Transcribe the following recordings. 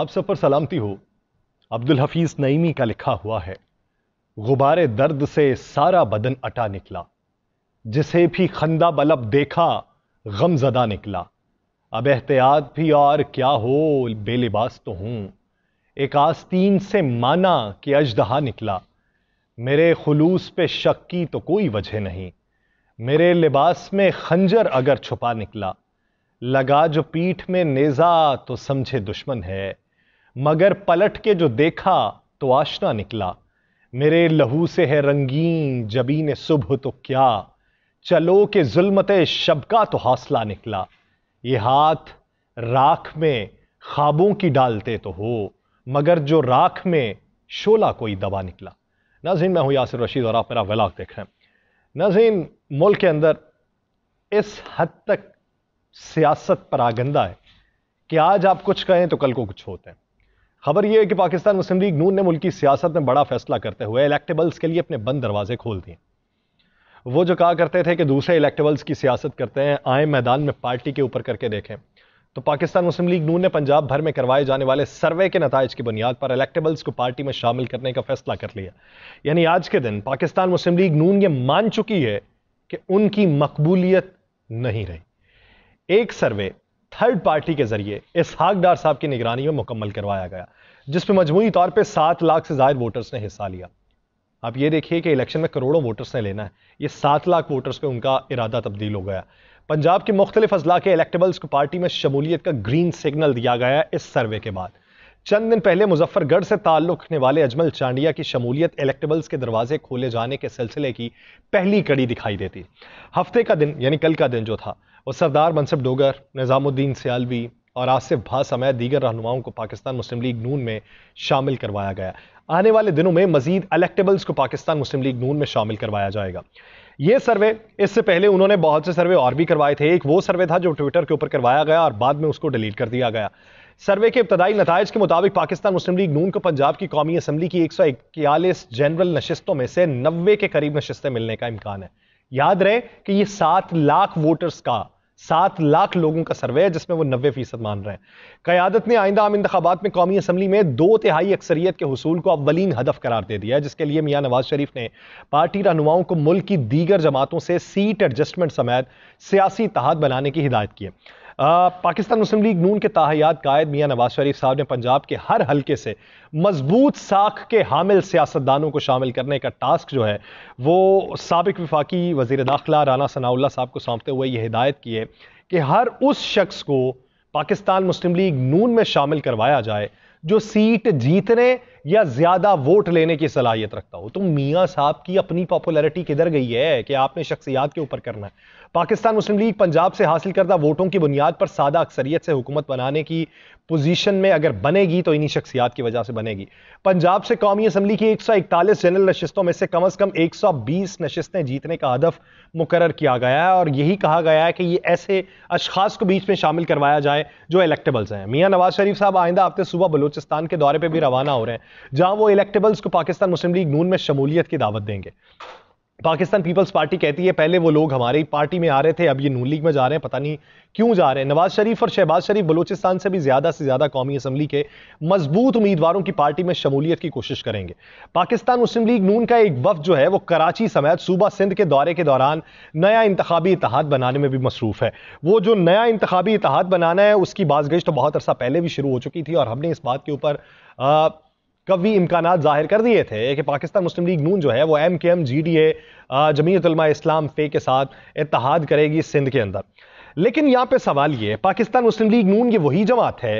आप सब पर सलामती हो अब्दुल हफीज नईमी का लिखा हुआ है गुबारे दर्द से सारा बदन अटा निकला जिसे भी खंदा बलब देखा गमजदा निकला अब एहतियात भी और क्या हो बेलिबास तो हूं एक आस्तीन से माना कि अजदहा निकला मेरे खुलूस पे शक की तो कोई वजह नहीं मेरे लिबास में खंजर अगर छुपा निकला लगा जो पीठ में नेज़ा तो समझे दुश्मन है मगर पलट के जो देखा तो आशना निकला मेरे लहू से है रंगीन जबीन सुबह तो क्या चलो के जुलमत शब का तो हौसला निकला ये हाथ राख में खाबों की डालते तो हो मगर जो राख में शोला कोई दबा निकला नाजिन मैं हूँ यासिर रशीद और आप मेरा वलाग देख रहे हैं नाजिन मुल्क के अंदर इस हद तक सियासत पर आगंदा है कि आज आप कुछ कहें तो कल को कुछ होते हैं खबर यह है कि पाकिस्तान मुस्लिम लीग नून ने मुल्की सियासत में बड़ा फैसला करते हुए इलेक्टेबल्स के लिए अपने बंद दरवाजे खोल दिए वो जो कहा करते थे कि दूसरे इलेक्टेबल्स की सियासत करते हैं आए मैदान में पार्टी के ऊपर करके देखें तो पाकिस्तान मुस्लिम लीग नून ने पंजाब भर में करवाए जाने वाले सर्वे के नतज की बुनियाद पर इलेक्टेबल्स को पार्टी में शामिल करने का फैसला कर लिया यानी आज के दिन पाकिस्तान मुस्लिम लीग नून ये मान चुकी है कि उनकी मकबूलियत नहीं रही एक सर्वे थर्ड पार्टी के जरिए इस हाकडार साहब की निगरानी में मुकम्मल करवाया गया जिसमें मजमूरी तौर पर सात लाख से ज्यादा वोटर्स ने हिस्सा लिया आप ये देखिए कि इलेक्शन में करोड़ों वोटर्स ने लेना है ये सात लाख वोटर्स पर उनका इरादा तब्दील हो गया पंजाब के मुख्तलिफ अजला के इलेक्टेबल्स को पार्टी में शमूलियत का ग्रीन सिग्नल दिया गया इस सर्वे के बाद चंद दिन पहले मुजफ्फरगढ़ से ताल्लुक रखने वाले अजमल चांडिया की शमूलियत इलेक्टेबल्स के दरवाजे खोले जाने के सिलसिले की पहली कड़ी दिखाई देती हफ्ते का दिन यानी कल का दिन जो था और सरदार मनसब डोगर निज़ामुद्दीन सियालवी और आसिफ भा समेत दीगर रहनुमाओं को पाकिस्तान मुस्लिम लीग नून में शामिल करवाया गया आने वाले दिनों में मजीद इलेक्टेबल्स को पाकिस्तान मुस्लिम लीग नून में शामिल करवाया जाएगा ये सर्वे इससे पहले उन्होंने बहुत से सर्वे और भी करवाए थे एक वो सर्वे था जो ट्विटर के ऊपर करवाया गया और बाद में उसको डिलीट कर दिया गया सर्वे के इब्तदाई नतज के मुताबिक पाकिस्तान मुस्लिम लीग नून को पंजाब की कौमी असम्बली की एक जनरल नशस्तों में से नब्बे के करीब नशस्तें मिलने का इम्कान है याद रहे कि ये सात लाख वोटर्स का सात लाख लोगों का सर्वे है जिसमें वो नब्बे फीसद मान रहे हैं क्यादत ने आइंदा आम इंतबात में कौमी असम्बली में दो तिहाई अक्सरियत के हसूल को अवलिन हदफ करार दे दिया है जिसके लिए मियाँ नवाज शरीफ ने पार्टी रहनुमाओं को मुल्क की दीगर जमातों से सीट एडजस्टमेंट समेत सियासी तहत बनाने की हिदायत की है पाकिस्तान मुस्लिम लीग नून के ताहयात कायद मियाँ नवाज शरीफ साहब ने पंजाब के हर हलके से मजबूत साख के हामिल सियासतदानों को शामिल करने का टास्क जो है वो सबक विफाकी वजीर दाखिला राना सनाउल्ला साहब को सौंपते हुए ये हिदायत की है कि हर उस शख्स को पाकिस्तान मुस्लिम लीग नून में शामिल करवाया जाए जो सीट जीतने या ज्यादा वोट लेने की सलाहियत रखता हो तो मियाँ साहब की अपनी पॉपुलैरिटी किधर गई है कि आपने शख्सियात के ऊपर करना है पाकिस्तान मुस्लिम लीग पंजाब से हासिल करदा वोटों की बुनियाद पर सादा अक्सरियत से हुकूमत बनाने की पोजीशन में अगर बनेगी तो इन्हीं शख्सियात की वजह से बनेगी पंजाब से कौमी असम्बली की 141 जनरल नशस्तों में से कम अज कम 120 नशस्तें जीतने का हदफ मुकर किया गया है और यही कहा गया है कि ये ऐसे अशखास को बीच में शामिल करवाया जाए जो इलेक्टेबल्स हैं मियाँ नवाज शरीफ साहब आइंदा हफ्ते सुबह बलूचिस्तान के दौरे पर भी रवाना हो रहे हैं जहाँ वो इलेक्टेबल्स को पाकिस्तान मुस्लिम लीग नून में शमूलियत की दावत देंगे पाकिस्तान पीपल्स पार्टी कहती है पहले वो लोग हमारी पार्टी में आ रहे थे अब ये नून लीग में जा रहे हैं पता नहीं क्यों जा रहे हैं नवाज शरीफ और शहबाज शरीफ बलूचिस्तान से भी ज्यादा से ज्यादा कौमी असम्बली के मजबूत उम्मीदवारों की पार्टी में शमूलियत की कोशिश करेंगे पाकिस्तान मुस्लिम लीग नून का एक वफ जो है वो कराची समेत सूबा सिंध के दौरे के दौरान नया इंतबी इतिहाद बनाने में भी मसरूफ है वो जो नया इंतबी इतिहाद बनाना है उसकी बाजगश तो बहुत अरसा पहले भी शुरू हो चुकी थी और हमने इस बात के ऊपर कवि इम्कान जाहिर कर दिए थे कि पाकिस्तान मुस्लिम लीग नून जो है वो एम के एम जी डी ए जमीतलमा इस्लाम फे के साथ इतिहाद करेगी सिंध के अंदर लेकिन यहाँ पे सवाल ये पाकिस्तान मुस्लिम लीग नून ये वही जमात है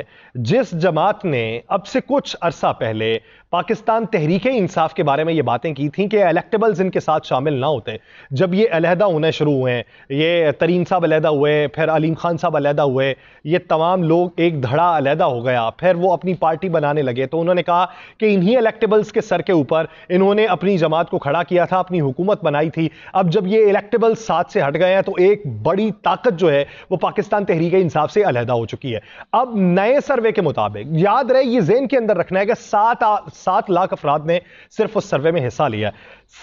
जिस जमात ने अब से कुछ अरसा पहले पाकिस्तान तहरीक इंसाफ के बारे में ये बातें की थी कि इलेक्टेबल्स इनके साथ शामिल ना होते जब ये अलहदा होने शुरू हुए हैं ये तरीन साहब अलहदा हुए फिर अलीम खान साहब अलहदा हुए ये तमाम लोग एक धड़ा अलहदा हो गया फिर वो अपनी पार्टी बनाने लगे तो उन्होंने कहा कि इन्हीं इलेक्टेबल्स के सर के ऊपर इन्होंने अपनी जमात को खड़ा किया था अपनी हुकूमत बनाई थी अब जब ये इलेक्टेबल्स साथ से हट गए हैं तो एक बड़ी ताकत जो है वो पाकिस्तान तहरीक इंसाफ से अलहदा हो चुकी है अब नए सर्वे के मुताबिक याद रहे ये जेन के अंदर रखना है कि सात सात लाख अफराद ने सिर्फ उस सर्वे में हिस्सा लिया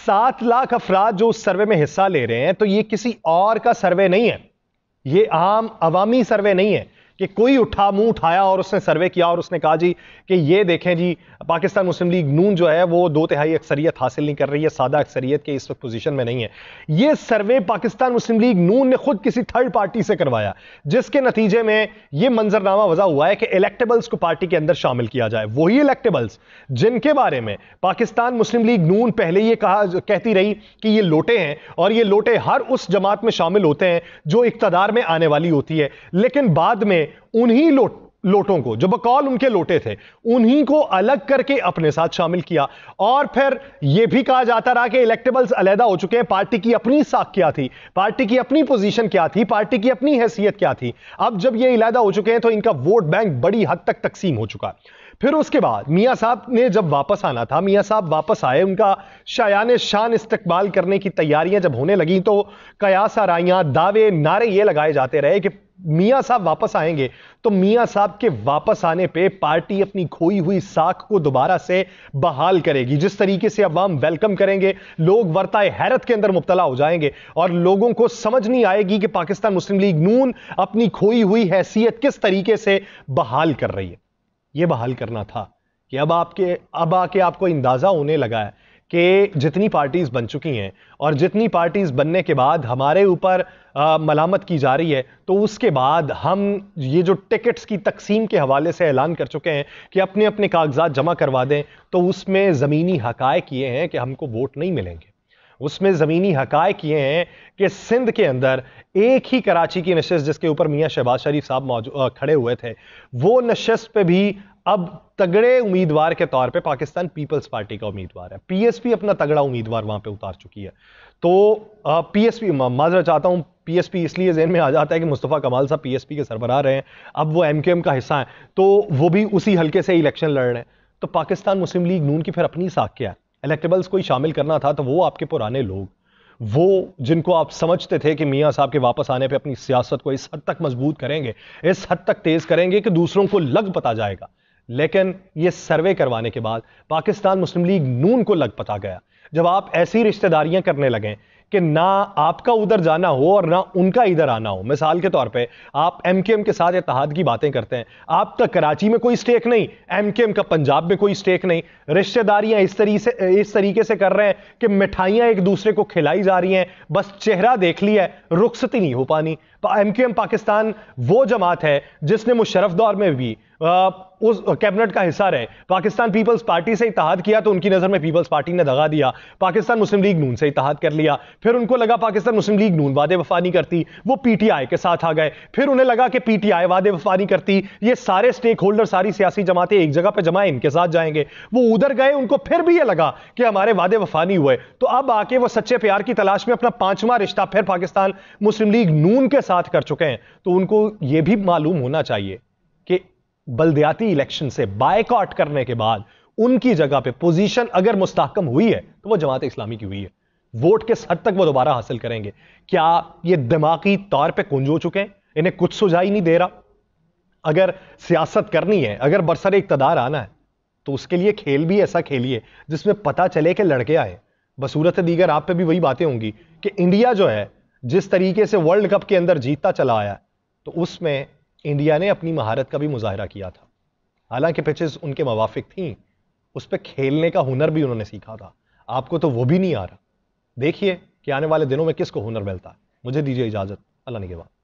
सात लाख अफराद जो उस सर्वे में हिस्सा ले रहे हैं तो ये किसी और का सर्वे नहीं है ये आम अवामी सर्वे नहीं है कि कोई उठा मुंह उठाया और उसने सर्वे किया और उसने कहा जी कि ये देखें जी पाकिस्तान मुस्लिम लीग नून जो है वो दो तिहाई अक्सरियत हासिल नहीं कर रही है सादा अक्सरियत के इस वक्त पोजीशन में नहीं है ये सर्वे पाकिस्तान मुस्लिम लीग नून ने खुद किसी थर्ड पार्टी से करवाया जिसके नतीजे में ये मंजरनामा वजह हुआ है कि इलेक्टेबल्स को पार्टी के अंदर शामिल किया जाए वही इलेक्टेबल्स जिनके बारे में पाकिस्तान मुस्लिम लीग नून पहले ये कहा कहती रही कि ये लोटे हैं और ये लोटे हर उस जमात में शामिल होते हैं जो इकतदार में आने वाली होती है लेकिन बाद में उन्हीं लोट लोटों को जो बकौल उनके लोटे थे उन्हीं को अलग करके अपने साथ शामिल किया और फिर यह भी कहा जाता रहा कि इलेक्टेबल्स अलहदा हो चुके हैं पार्टी की अपनी साख क्या थी पार्टी की अपनी पोजीशन क्या थी पार्टी की अपनी हैसियत क्या थी अब जब ये इलादा हो चुके हैं तो इनका वोट बैंक बड़ी हद तक तकसीम हो चुका फिर उसके बाद मियाँ साहब ने जब वापस आना था मियाँ साहब वापस आए उनका शायान शान इस्तकबाल करने की तैयारियां जब होने लगी तो कयास आराइयाँ दावे नारे ये लगाए जाते रहे कि मियां साहब वापस आएंगे तो मियां साहब के वापस आने पे पार्टी अपनी खोई हुई साख को दोबारा से बहाल करेगी जिस तरीके से अवाम वेलकम करेंगे लोग वर्ताए हैरत के अंदर मुबतला हो जाएंगे और लोगों को समझ नहीं आएगी कि पाकिस्तान मुस्लिम लीग नून अपनी खोई हुई हैसियत किस तरीके से बहाल कर रही है यह बहाल करना था कि अब आपके अब आके आपको अंदाजा होने लगा है कि जितनी पार्टीज बन चुकी हैं और जितनी पार्टीज बनने के बाद हमारे ऊपर मलामत की जा रही है तो उसके बाद हम ये जो टिकट्स की तकसीम के हवाले से ऐलान कर चुके हैं कि अपने अपने कागजात जमा करवा दें तो उसमें ज़मीनी हकायक ये हैं कि हमको वोट नहीं मिलेंगे उसमें ज़मीनी हकायक ये हैं कि सिंध के अंदर एक ही कराची की नशस्त जिसके ऊपर मियाँ शहबाज शरीफ साहब खड़े हुए थे वो नशस्त पे भी अब तगड़े उम्मीदवार के तौर पे पाकिस्तान पीपल्स पार्टी का उम्मीदवार है पीएसपी अपना तगड़ा उम्मीदवार वहां पे उतार चुकी है तो पीएसपी माजरा चाहता हूं पीएसपी इसलिए जहन में आ जाता है कि मुस्तफ़ा कमाल साहब पीएसपी के सरबराह रहे हैं अब वो एमकेएम का हिस्सा है तो वो भी उसी हल्के से इलेक्शन लड़ रहे हैं तो पाकिस्तान मुस्लिम लीग नून की फिर अपनी साख क्या है इलेक्टेबल्स ही शामिल करना था तो वो आपके पुराने लोग वो जिनको आप समझते थे कि मियाँ साहब के वापस आने पे अपनी सियासत को इस हद तक मजबूत करेंगे इस हद तक तेज करेंगे कि दूसरों को लग पता जाएगा लेकिन ये सर्वे करवाने के बाद पाकिस्तान मुस्लिम लीग नून को लग पता गया जब आप ऐसी रिश्तेदारियां करने लगें कि ना आपका उधर जाना हो और ना उनका इधर आना हो मिसाल के तौर पे आप एम के एम के साथ इतिहाद की बातें करते हैं आपका कराची में कोई स्टेक नहीं एम के एम का पंजाब में कोई स्टेक नहीं रिश्तेदारियां इस तरीके से इस तरीके से कर रहे हैं कि मिठाइयाँ एक दूसरे को खिलाई जा रही हैं बस चेहरा देख लिया रुखसती नहीं हो पानी एम के एम पाकिस्तान वो जमात है जिसने मुशरफ दौर में भी उस कैबिनेट का हिस्सा रहे पाकिस्तान पीपल्स पार्टी से इतिहाद किया तो उनकी नज़र में पीपल्स पार्टी ने दगा दिया पाकिस्तान मुस्लिम लीग नून से इतिहाद कर लिया फिर उनको लगा पाकिस्तान मुस्लिम लीग नून वादे वफा नहीं करती वो पीटीआई के साथ आ गए फिर उन्हें लगा कि पीटीआई वादे वफा नहीं करती ये सारे स्टेक होल्डर सारी सियासी जमातें एक जगह पर जमाए इनके साथ जाएंगे वो उधर गए उनको फिर भी ये लगा कि हमारे वादे वफा नहीं हुए तो अब आके वो सच्चे प्यार की तलाश में अपना पांचवा रिश्ता फिर पाकिस्तान मुस्लिम लीग नून के साथ कर चुके हैं तो उनको यह भी मालूम होना चाहिए कि बलदयाती इलेक्शन से बायकॉट करने के बाद उनकी जगह पे पोजीशन अगर मुस्तकम हुई है तो वो जमात इस्लामी की हुई है वोट किस हद तक वो दोबारा हासिल करेंगे क्या ये दिमागी तौर पे कुंज हो चुके हैं इन्हें कुछ सुझाई नहीं दे रहा अगर सियासत करनी है अगर बरसर इकतदार आना है तो उसके लिए खेल भी ऐसा खेलिए जिसमें पता चले कि लड़के आए बसूरत दीगर आप पे भी वही बातें होंगी कि इंडिया जो है जिस तरीके से वर्ल्ड कप के अंदर जीतता चला आया तो उसमें इंडिया ने अपनी महारत का भी मुजाहरा किया था हालांकि पिचेस उनके मवाफिक थीं उस पर खेलने का हुनर भी उन्होंने सीखा था आपको तो वो भी नहीं आ रहा देखिए कि आने वाले दिनों में किसको हुनर मिलता है मुझे दीजिए इजाज़त अल्लाह ने के बाद